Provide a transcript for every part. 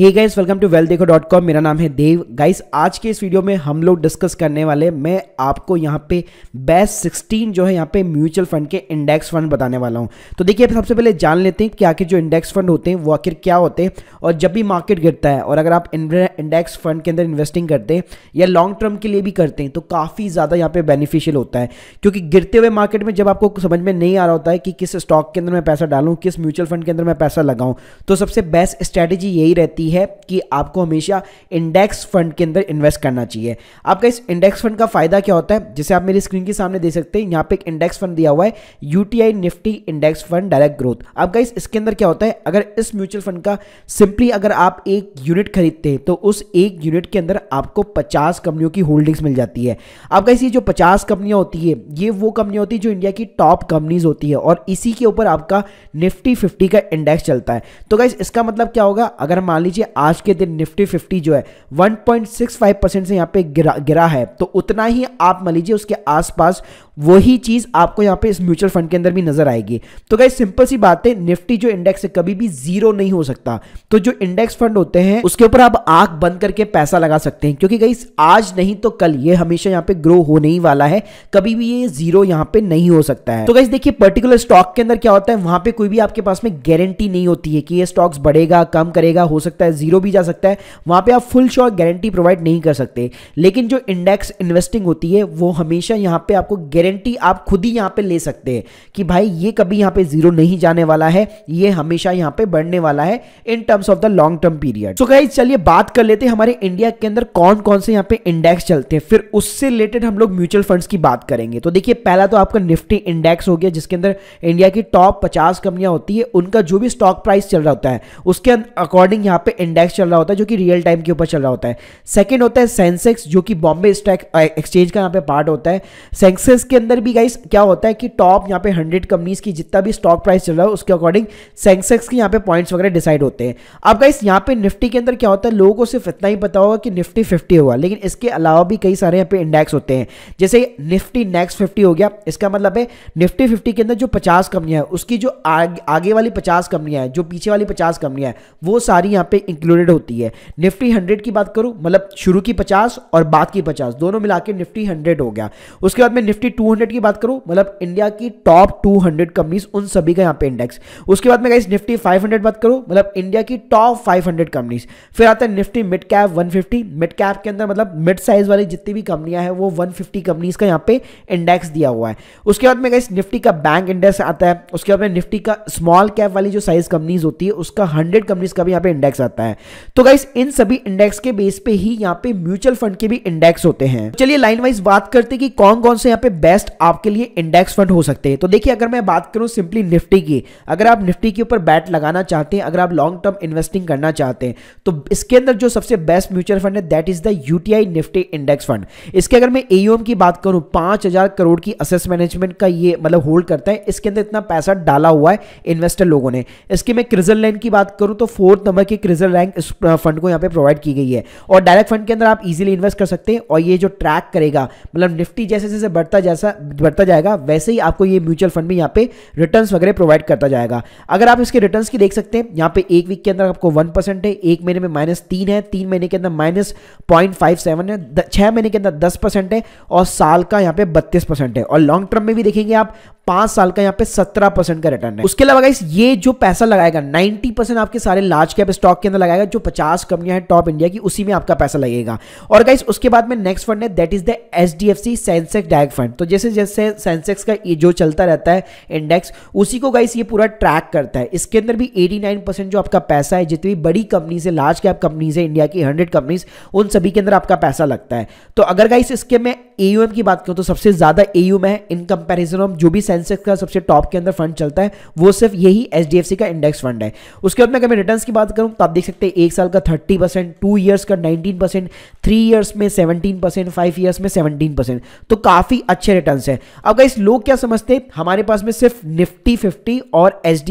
hey guys welcome to well देखो dot com मेरा नाम है देव गाइस आज के इस वीडियो में हम लोग डिस्कस करने वाले मैं आपको यहाँ पे बेस्ट 16 जो है यहाँ पे म्यूचुअल फंड के इंडेक्स फंड बताने वाला हूं तो देखिए सबसे पहले जान लेते हैं कि आखिर जो इंडेक्स फंड होते हैं वो आखिर क्या होते हैं और जब भी मार्केट गिरता है और अगर आप इंडेक्स फंड के अंदर इन्वेस्टिंग करते हैं या लॉन्ग टर्म के लिए भी करते हैं तो काफ़ी ज़्यादा यहाँ पे बेनिफिशियल होता है क्योंकि गिरते हुए मार्केट में जब आपको समझ में नहीं आ रहा होता है कि किस स्टॉक के अंदर मैं पैसा डालूँ किस म्यूचुअल फंड के अंदर मैं पैसा लगाऊँ तो सबसे बेस्ट स्ट्रैटेजी यही रहती है रहती है कि आपको हमेशा इंडेक्स फंड के अंदर इन्वेस्ट करना चाहिए आपका इस इंडेक्स फंड का फायदा क्या होता है जैसे आप मेरी स्क्रीन के सामने देख सकते हैं यहाँ पे एक इंडेक्स फंड दिया हुआ है UTI Nifty index fund direct growth आपका इस इसके अंदर क्या होता है अगर इस म्यूचुअल फंड का सिंपली अगर आप एक यूनिट खरीदते हैं तो उस एक यूनिट के अंदर आपको पचास कंपनियों की होल्डिंग्स मिल जाती है आपका इसी जो पचास कंपनियां होती है ये वो कंपनियां होती है जो इंडिया की टॉप कंपनीज होती है और इसी के ऊपर आपका निफ्टी फिफ्टी का इंडेक्स चलता है तो गाइस इसका मतलब क्या होगा अगर मान लीजिए आज के दिन निफ्टी फिफ्टी जो है 1.65 परसेंट से यहाँ पे गिरा गिरा है तो उतना ही आप मान लीजिए उसके आसपास वही चीज़ आपको यहाँ पे इस म्यूचुअल फंड के अंदर भी नजर आएगी तो गाइज सिंपल सी बात है निफ्टी जो इंडेक्स है कभी भी जीरो नहीं हो सकता तो जो इंडेक्स फंड होते हैं उसके ऊपर आप आंख बंद करके पैसा लगा सकते हैं क्योंकि गाइस आज नहीं तो कल ये हमेशा यहां पे ग्रो होने ही वाला है कभी भी ये जीरो यहां पे नहीं हो सकता है तो गाइस देखिए पर्टिकुलर स्टॉक के अंदर क्या होता है वहां पर कोई भी आपके पास में गारंटी नहीं होती है कि यह स्टॉक्स बढ़ेगा कम करेगा हो सकता है जीरो भी जा सकता है वहां पर आप फुल शॉक गारंटी प्रोवाइड नहीं कर सकते लेकिन जो इंडेक्स इन्वेस्टिंग होती है वो हमेशा यहाँ पे आपको गारंटी आप खुद ही यहाँ पे ले सकते हैं कि भाई ये कभी यहाँ पे जीरो नहीं जाने वाला है ये हमेशा यहाँ पे बढ़ने वाला है in terms of the long term period so guys चलिए बात कर लेते हैं हमारे इंडिया के अंदर कौन कौन से यहाँ पे इंडेक्स चलते हैं फिर उससे रिलेटेड हम लोग म्यूचुअल फंड की बात करेंगे तो देखिए पहला तो आपका निफ्टी इंडेक्स हो गया जिसके अंदर इंडिया की टॉप पचास कंपनियां होती है उनका जो भी स्टॉक प्राइस चल रहा होता है उसके अकॉर्डिंग यहाँ पे इंडेक्स चल रहा होता है जो कि रियल टाइम के ऊपर चल रहा होता है सेकेंड होता है सेंसेक्स जो कि बॉम्बे स्टॉक एक्सचेंज का यहाँ पे पार्ट होता है सेंसेक्स इसके अंदर भी गाइस क्या होता है कि टॉप यहाँ पे हंड्रेड कंपनीज की जितना भी स्टॉक प्राइस चल रहा है उसके अकॉर्डिंग सेंसेक्स के यहाँ पे पॉइंट्स वगैरह डिसाइड होते हैं अब गाइस यहाँ पे निफ्टी के अंदर क्या होता है लोगों को सिर्फ इतना ही पता होगा कि निफ्टी फिफ्टी होगा लेकिन इसके अलावा भी कई सारे यहाँ पे इंडेक्स होते हैं जैसे निफ्टी नेक्स्ट फिफ्टी हो गया इसका मतलब है निफ्टी फिफ्टी के अंदर जो पचास कंपनियां हैं उसकी जो आगे वाली पचास कंपनियां हैं जो पीछे वाली पचास कंपनियां हैं वो सारी यहाँ पे इंक्लूडेड होती है निफ्टी हंड्रेड की बात करूँ मतलब शुरू की पचास और बाद की पचास दोनों मिला निफ्टी हंड्रेड हो गया उसके बाद में निफ्टी 200 की बात करूं मतलब इंडिया की टॉप 200 कंपनीज उन सभी का यहां पे इंडेक्स उसके बाद मैं गाइस निफ्टी 500 बात करूं मतलब इंडिया की टॉप 500 कंपनीज फिर आता है Nifty mid cap 150 mid cap के अंदर मतलब मिड साइज वाली जितनी भी कंपनियां हैं वो 150 कंपनीज का यहाँ पे इंडेक्स दिया हुआ है उसके बाद में गाइस निफ्टी का बैंक इंडेक्स आता है उसके बाद में निफ्टी का स्मॉल कैप वाली जो साइज कंपनीज होती है उसका हंड्रेड कंपनीज का भी यहाँ पे इंडेक्स आता है तो गाइस इन सभी इंडेक्स के बेस पे ही यहाँ पे म्यूचुअल फंड के भी इंडेक्स होते हैं चलिए लाइन वाइज बात करते कि कौन कौन से यहाँ पे बेस्ट आपके लिए इंडेक्स फंड हो सकते हैं तो देखिए अगर मैं बात करूं सिंपली निफ्टी की अगर आप निफ्टी के ऊपर बैट लगाना चाहते हैं अगर आप लॉन्ग टर्म इन्वेस्टिंग करना चाहते हैं तो इसके अंदर जो सबसे बेस्ट म्यूचुअल फंड है that is the UTI Nifty index fund इसके अगर मैं एयूएम की बात करूं पांच करोड़ की असेस मैनेजमेंट का ये मतलब होल्ड करता है इसके अंदर इतना पैसा डाला हुआ है इन्वेस्टर लोगों ने इसके मैं क्रिजल लैंड की बात करूं तो फोर्थ नंबर की क्रिजल रैंक इस फंड को यहाँ पे प्रोवाइड की गई है और डायरेक्ट फंड के अंदर आप इजिली इन्वेस्ट कर सकते हैं और ये जो ट्रैक करेगा मतलब निफ्टी जैसे जैसे बढ़ता जैसे पैसा बढ़ता जाएगा वैसे ही आपको ये म्यूचुअल फंड भी यहाँ पे रिटर्न वगैरह प्रोवाइड करता जाएगा अगर आप इसके रिटर्न की देख सकते हैं यहाँ पे एक वीक के अंदर आपको वन परसेंट है एक महीने में माइनस तीन है तीन महीने के अंदर माइनस पॉइंट फाइव सेवन है छः महीने के अंदर दस परसेंट है और साल का यहाँ पे बत्तीस परसेंट है और लॉन्ग टर्म में भी देखेंगे आप पांच साल का यहाँ पे सत्रह परसेंट का रिटर्न है उसके अलावा गाइस ये जो पैसा लगाएगा नाइनटी परसेंट आपके सारे लार्ज कैप स्टॉक के अंदर लगाएगा जो पचास कंपनियां हैं टॉप इंडिया की उसी में आपका पैसा लगेगा और गाइस उसके बाद में नेक्स्ट फंड है that is the H D F C Sensex direct fund तो जैसे जैसे सेंसेक्स का जो चलता रहता है इंडेक्स उसी को गाइस ये पूरा ट्रैक करता है इसके अंदर भी एटी नाइन परसेंट जो आपका पैसा है जितनी बड़ी कंपनी से लार्ज कैप कंपनीज है इंडिया की हंड्रेड कंपनीज उन सभी के अंदर आपका पैसा लगता है तो अगर गाइस इसके मैं एयूएम की बात करूँ तो सबसे ज्यादा एयूएम है इन कंपेरिजन ऑफ जो भी सेंसेक्स का सबसे टॉप के अंदर फंड चलता है वो सिर्फ यही एच का इंडेक्स फंड है उसके बाद में अगर मैं रिटर्न की बात करूँ तो आप देख सकते हैं एक साल का थर्टी परसेंट टू ईयर्स का नाइनटीन परसेंट थ्री ईयर्स में सेवनटीन परसेंट फाइव ईयर्स में सेवनटीन परसेंट तो काफ़ी अच्छे रिटर्न है अब इस लोग क्या समझते हैं हमारे पास में सिर्फ निफ्टी फिफ्टी और एच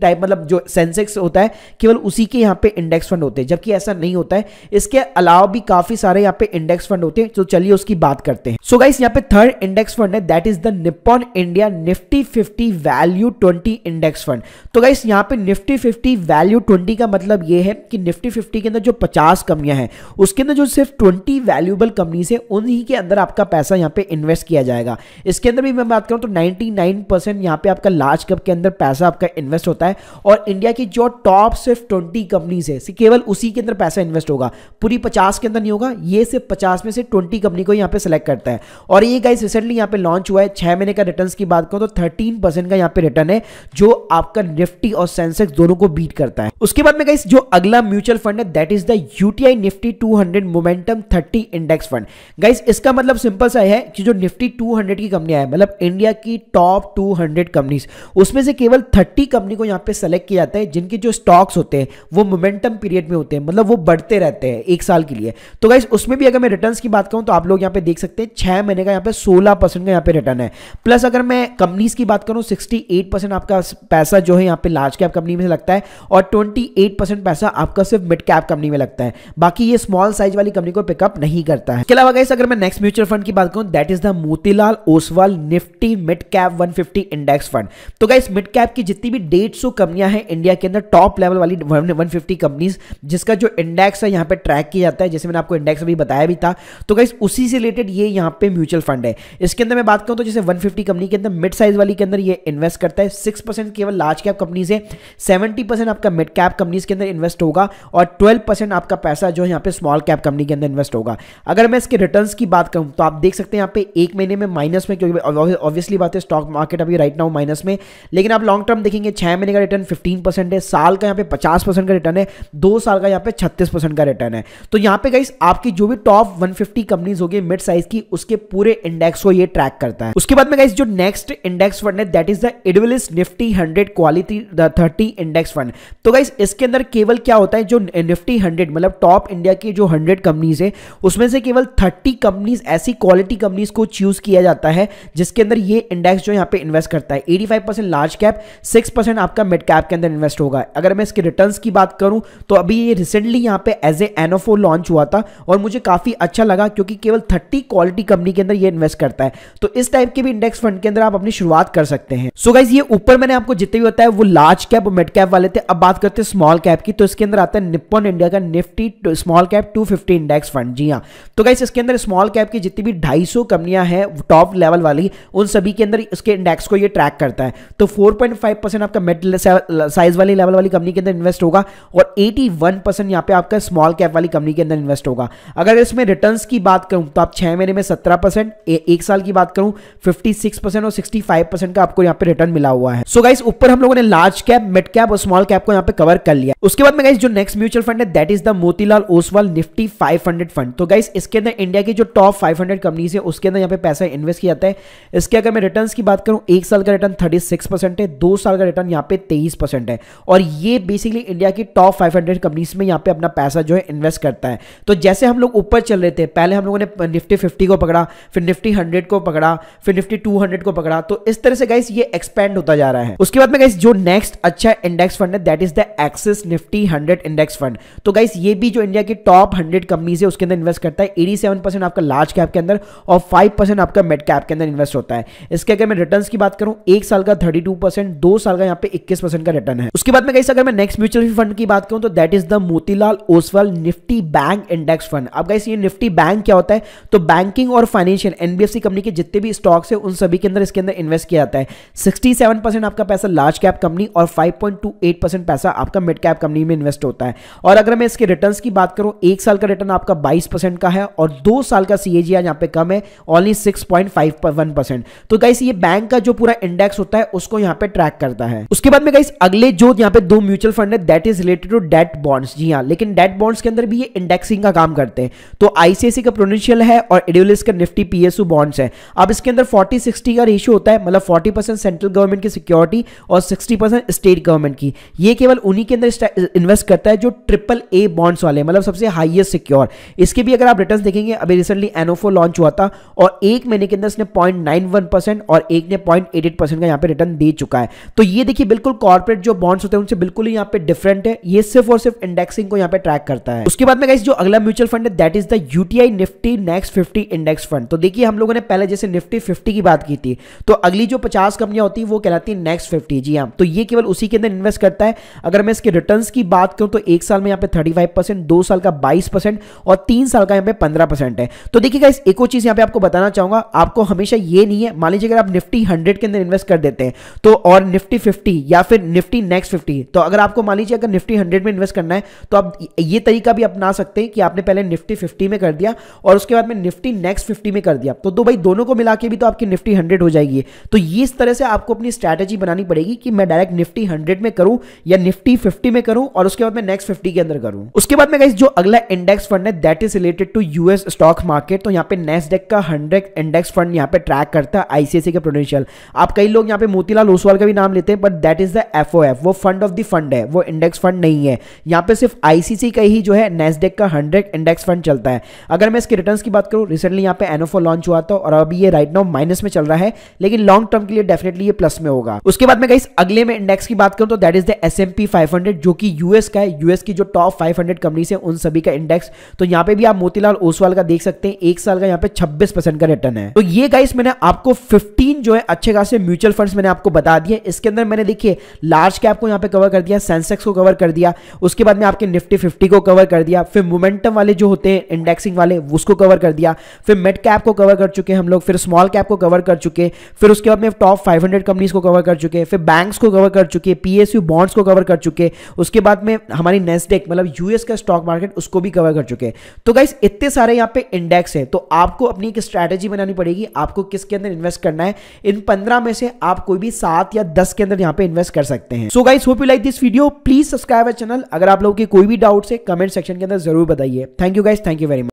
टाइप मतलब जो सेंसेक्स होता है केवल उसी के यहाँ पे इंडेक्स फंड होते हैं जबकि ऐसा नहीं होता है इसके अलावा भी काफ़ी सारे यहाँ पे इंडेक्स फंड होते हैं तो चलिए उसकी बात करते हैं सो गाइस यहाँ पे थर्ड इंडेक्स फंड है that is the Nippon India Nifty 50 value 20 index fund तो गाइस यहां पे निफ्टी 50 वैल्यू 20 का मतलब ये है कि निफ्टी 50 के अंदर जो 50 कंपनियां हैं उसके अंदर जो सिर्फ 20 वैल्यूएबल कंपनीज है उन्हीं के अंदर आपका पैसा यहाँ पे इन्वेस्ट किया जाएगा इसके अंदर भी मैं बात करूँ तो नाइन्टी नाइन यहाँ पे आपका लार्ज कप के अंदर पैसा आपका इन्वेस्ट होता है और इंडिया की जो टॉप सिर्फ ट्वेंटी कंपनीज है केवल उसी के अंदर पैसा इन्वेस्ट होगा पूरी पचास के अंदर नहीं होगा ये सिर्फ पचास में से ट्वेंटी कंपनी को यहाँ पे सेलेक्ट करता है और ये गाइस रिसेंटली यहाँ पे लॉन्च हुआ है छह महीने का रिटर्न की बात करूँ तो थर्टीन परसेंट का यहां पे रिटर्न है जो आपका निफ्टी और सेंसेक्स दोनों को बीट करता है उसके बाद में गाइस जो अगला म्यूचुअल फंड है that is the UTI Nifty 200 momentum 30 index fund guys इसका मतलब सिंपल सा है कि जो निफ्टी 200 की कंपनियां है मतलब इंडिया की टॉप 200 कंपनीज उसमें से केवल 30 कंपनी को यहाँ पे सेलेक्ट किया जाता है जिनके जो स्टॉक्स होते हैं वो मोमेंटम पीरियड में होते हैं मतलब वो बढ़ते रहते हैं एक साल के लिए तो गाइस उसमें भी अगर मैं रिटर्न की बात करूं तो आप लोग यहां पे देख सकते हैं छह महीने का यहां पे सोलह का यहां पे रिटर्न है प्लस अगर मैं कंपनीज की बात करूं 68 परसेंट आपका पैसा जो है यहां पे लार्ज कैप कंपनी में से लगता है और 28 परसेंट पैसा आपका सिर्फ मिड कैप कंपनी में लगता है बाकी ये स्मॉल साइज वाली कंपनी को पिकअप नहीं करता है अलावा गाइस अगर मैं नेक्स्ट म्यूचुअल फंड की बात करूं that is the Motilal Oswal Nifty mid cap one index fund तो गाइस मिड कैप की जितनी भी डेढ़ सौ कंपनियां हैं इंडिया के अंदर टॉप लेवल वाली वन कंपनीज जिसका जो इंडेक्स है यहाँ पे ट्रैक किया जाता है जैसे मैंने आपको इंडेक्स अभी बताया भी था तो गाइस उसी से रिलेटेड ये यहाँ पे म्यूचुअल फंड है इसके अंदर मैं बात करूँ तो जैसे वन कंपनी के अंदर मिड साइज वाली के अंदर ये इन्वेस्ट करता है सिक्स परसेंट केवल लार्ज कैप कंपनीज है सेवेंटी परसेंट आपका मिड कैप कंपनीज के अंदर इन्वेस्ट होगा और ट्वेल्व परसेंट आपका पैसा जो है यहाँ पे स्मॉल कैप कंपनी के अंदर इन्वेस्ट होगा अगर मैं इसके रिटर्न की बात करूँ तो आप देख सकते हैं यहाँ पे एक महीने में माइनस में क्योंकि ऑब्वियसली बात है स्टॉक मार्केट अभी राइट नाउ माइनस में लेकिन आप लॉन्ग टर्म देखेंगे छह महीने का रिटर्न फिफ्टीन है साल का यहाँ पे पचास का रिटर्न है दो साल का यहाँ पे छत्तीस का रिटर्न है तो यहाँ पे गाइस आपकी जो भी टॉप वन फिफ्टी कंपनीज होगी मिड साइज की उसके पूरे इंडेक्स को ये ट्रैक करता है उसके बाद में गाइस जो नेक्स्ट इंडेक्स फंड है that is the Edelweiss Nifty hundred quality thirty index fund तो गाइज इसके अंदर केवल क्या होता है जो निफ्टी हंड्रेड मतलब टॉप इंडिया की जो हंड्रेड कंपनीज है उसमें से केवल थर्टी कंपनीज ऐसी क्वालिटी कंपनीज को चूज किया जाता है जिसके अंदर ये इंडेक्स जो यहाँ पे इन्वेस्ट करता है एटी लार्ज कैप सिक्स आपका मिड कैप के अंदर इन्वेस्ट होगा अगर मैं इसके रिटर्न की बात करूँ तो अभी ये रिसेंटली यहाँ पे एज ए एनोफो लॉन्च हुआ था और मुझे काफ़ी अच्छा लगा क्योंकि केवल थर्टी क्वालिटी कंपनी के अंदर ये इन्वेस्ट करता है तो इस टाइप के भी इंडेक्स फंड के अंदर आप अपनी शुरुआत कर सकते हैं सो so गाइज ये ऊपर मैंने आपको जितने भी बताया वो लार्ज कैप और मिड कैप वाले थे अब बात करते हैं स्मॉल कैप की तो इसके अंदर आता है निपोन इंडिया का Nifty small cap two index fund जी हाँ तो गाइस इसके अंदर स्मॉल कैप की जितनी भी 250 कंपनियां हैं टॉप लेवल वाली उन सभी के अंदर इसके इंडेक्स को ये ट्रैक करता है तो 4.5 परसेंट आपका मिड साइज वाली लेवल वाली कंपनी के अंदर इन्वेस्ट होगा और 81 परसेंट यहाँ पे आपका स्मॉल कैप वाली कंपनी के अंदर इन्वेस्ट होगा अगर इसमें रिटर्न की बात करूं तो आप छह महीने में सत्रह परसेंट एक साल की बात करूँ फिफ्टी और सिक्सटी 25% का आपको यहाँ पे रिटर्न मिला हुआ है सो गाइस ऊपर हम लोगों ने लार्ज कैप मिड कैप और स्मॉल कैप को यहाँ पे कवर कर लिया उसके बाद में गाइस जो नेक्स्ट म्यूचुअल फंड है that is the Motilal Oswal Nifty 500 fund तो गाइस इसके अंदर इंडिया की जो टॉप फाइव हंड्रेड कंपनीज है उसके अंदर यहाँ पे पैसा इन्वेस्ट किया जाता है इसके अगर मैं रिटर्न की बात करूँ एक साल का रिटर्न थर्टी है दो साल का रिटर्न यहाँ पे तेईस है और ये बेसिकली इंडिया की टॉप फाइव कंपनीज में यहाँ पे अपना पैसा जो है इन्वेस्ट करता है तो जैसे हम लोग ऊपर चल रहे थे पहले हम लोगों ने निफ्टी फिफ्टी को पकड़ा फिर निफ्टी हंड्रेड को पकड़ा फिर निफ्टी टू हंड्रेड को पकड़ा तो इस तरह से गाइस ये एक्सपेंड होता जा रहा है उसके बाद में गाइस जो नेक्स्ट अच्छा इंडेक्स फंड है that is the Axis Nifty hundred index fund तो गाइस ये भी जो इंडिया की टॉप हंड्रेड कंपनीज है उसके अंदर इन्वेस्ट करता है एटी आपका लार्ज कैप के अंदर और फाइव आपका मेड कैप के अंदर इन्वेस्ट होता है इसके अगर मैं रिटर्न की बात करूं एक साल का थर्टी टू साल का यहाँ पे इक्कीस का रिटर्न है उसके बाद में गाइस अगर मैं नेक्स्ट म्यूचुअल फंड की बात करूं तो that is the Motilal Oswal Nifty bank index fund अब गाइस ये निफ्टी बैंक क्या होता है तो बैंकिंग और फाइनेंशियल एनबीएफसी कंपनी के जितने भी स्टॉक्स है उन सभी के अंदर इसके अंदर इन्वेस्ट किया जाता है 67 परसेंट आपका पैसा लार्ज कैप कंपनी और 5.28 परसेंट पैसा आपका मिड कैप कंपनी में इन्वेस्ट होता है और अगर मैं इसके रिटर्न की बात करूं एक साल का रिटर्न आपका बाईस परसेंट का है और दो साल का सी ए यहाँ पे कम है ओनली सिक्स परसेंट तो गाइस ये बैंक का जो पूरा इंडेक्स होता है उसको यहाँ पे ट्रैक करता है उसके बाद में गाइस अगले जो यहाँ पे दो म्यूचुअल फंड है that is related to debt bonds जी हाँ लेकिन डेट बॉन्ड्स के अंदर भी ये इंडेक्सिंग का काम करते हैं तो आईसीआईसी का प्रोडेंशियल है और एडियोलिस का निफ्टी पीएसयू बॉन्ड्स है अब इसके अंदर फोर्टी सिक्सटी का रेशियो होता है होता है मतलब 40 परसेंट सेंट्रल गवर्नमेंट की सिक्योरिटी और 60 परसेंट स्टेट गवर्नमेंट की ये केवल उन्हीं के अंदर इन्वेस्ट करता है जो ट्रिपल ए बॉन्ड्स वाले मतलब सबसे हाईएस्ट सिक्योर इसके भी अगर आप रिटर्न देखेंगे अभी रिसेंटली एनोफो लॉन्च हुआ था और एक महीने के अंदर इसने पॉइंट और एक ने पॉइंट का यहाँ पर रिटर्न दे चुका है तो ये देखिए बिल्कुल कॉर्पोरेट जो बॉन्ड्स होते हैं उनसे बिल्कुल ही यहाँ पे डिफरेंट है ये सिर्फ और सिर्फ इंडेक्सिंग को यहाँ पे ट्रैक करता है उसके बाद में जो अगला म्यूचुअल फंड है that is the UTI Nifty next fifty index fund तो देखिए हम लोगों ने पहले जैसे निफ्टी 50 की बात की थी तो अगली जो पचास कंपनियां होती है वो कहलाती है नेक्स्ट फिफ्टी जी हाँ तो ये केवल उसी के अंदर इन्वेस्ट करता है अगर मैं इसके रिटर्न की बात करूं तो एक साल में यहाँ पे थर्टी फाइव परसेंट दो साल का बाईस परसेंट और तीन साल का यहाँ पे पंद्रह परसेंट है तो देखिएगा इस एक और चीज़ यहाँ पे आपको बताना चाहूंगा आपको हमेशा ये नहीं है मान लीजिए अगर आप निफ्टी हंड्रेड के अंदर इन्वेस्ट कर देते हैं तो और निफ्टी फिफ्टी या फिर निफ्टी नेक्स्ट फिफ्टी तो अगर आपको मान लीजिए अगर निफ्टी हंड्रेड में इन्वेस्ट करना है तो आप ये तरीका भी अपना सकते हैं कि आपने पहले निफ्टी फिफ्टी में कर दिया और उसके बाद में निफ्टी नेक्स्ट फिफ्टी में कर दिया तो दो भाई दोनों को मिला के भी तो आपकी निफ्टी हंड्रेड हो जाएगी तो ये इस तरह से आपको अपनी स्ट्रैटेजी बनानी पड़ेगी कि मैं डायरेक्ट निफ्टी हंड्रेड में करूं या निफ्टी फिफ्टी में करूं और उसके बाद मैं नेक्स्ट फिफ्टी के अंदर करूं उसके बाद में जो अगला इंडेक्स फंड है that is related to US stock market तो यहाँ पे नेसडेक का हंड्रेड इंडेक्स फंड यहाँ पे ट्रैक करता है आईसीआईसी का प्रोडेंशियल आप कई लोग यहाँ पे मोतीलाल ओसवाल का भी नाम लेते हैं but that is the F वो फंड ऑफ द फंड है वो इंडेक्स फंड नहीं है यहाँ पे सिर्फ आईसीसी का ही जो है नेस्डेक का हंड्रेड इंडेक्स फंड चलता है अगर मैं इसके रिटर्न की बात करूँ रिसेंटली यहाँ पे एनोफो लॉन्च हुआ था और अभी ये राइट नाउ माइनस में चल रहा है लेकिन लेकिन लॉन्ग टर्म के लिए डेफिनेटली ये प्लस में होगा उसके बाद मैं गाइस अगले में इंडेक्स की बात करूं तो that is the S M P जो कि यूएस का है यूएस की जो टॉप फाइव हंड्रेड कंपनीज है उन सभी का इंडेक्स तो यहाँ पे भी आप मोतीलाल ओसवाल का देख सकते हैं एक साल का यहाँ पे छब्बीस का रिटर्न है तो ये गाइस मैंने आपको फिफ्टीन जो है अच्छे खासे म्यूचुअल फंड मैंने आपको बता दिया इसके अंदर मैंने देखिए लार्ज कैप को यहाँ पे कवर कर दिया सेंसेक्स को कवर कर दिया उसके बाद में आपके निफ्टी फिफ्टी को कवर कर दिया फिर मोमेंटम वाले जो होते हैं इंडेक्सिंग वाले उसको कवर कर दिया फिर मेड कैप को कवर कर चुके हम लोग फिर स्मॉल कैप को कवर कर चुके फिर फिर उसके बाद में टॉप 500 कंपनीज को कवर कर चुके हैं फिर बैंक्स को कवर कर चुके हैं पीएसयू बॉन्ड्स को कवर कर चुके हैं उसके बाद में हमारी नेस्टेक मतलब यूएस का स्टॉक मार्केट उसको भी कवर कर चुके हैं तो गाइस इतने सारे यहाँ पे इंडेक्स हैं तो आपको अपनी एक स्ट्रैटेजी बनानी पड़ेगी आपको किसके अंदर इन्वेस्ट करना है इन पंद्रह में से आप कोई भी सात या दस के अंदर यहाँ पे इन्वेस्ट कर सकते हैं so guys hope you like this video please subscribe है चैनल अगर आप लोगों के कोई भी डाउट है कमेंट सेक्शन के अंदर जरूर बताइए thank you guys thank you very much